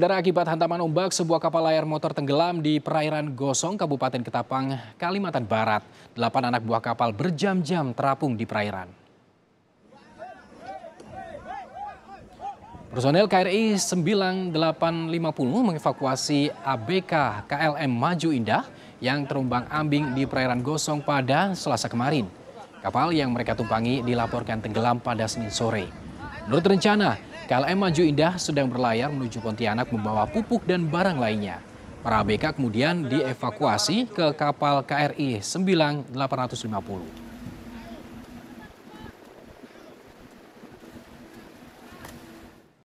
Saudara akibat hantaman ombak, sebuah kapal layar motor tenggelam di perairan Gosong, Kabupaten Ketapang, Kalimantan Barat. Delapan anak buah kapal berjam-jam terapung di perairan. Personel KRI 9850 mengevakuasi ABK KLM Maju Indah yang terumbang ambing di perairan Gosong pada selasa kemarin. Kapal yang mereka tumpangi dilaporkan tenggelam pada Senin sore. Menurut rencana, KLM Maju Indah sedang berlayar menuju Pontianak membawa pupuk dan barang lainnya. Para ABK kemudian dievakuasi ke kapal KRI 9850.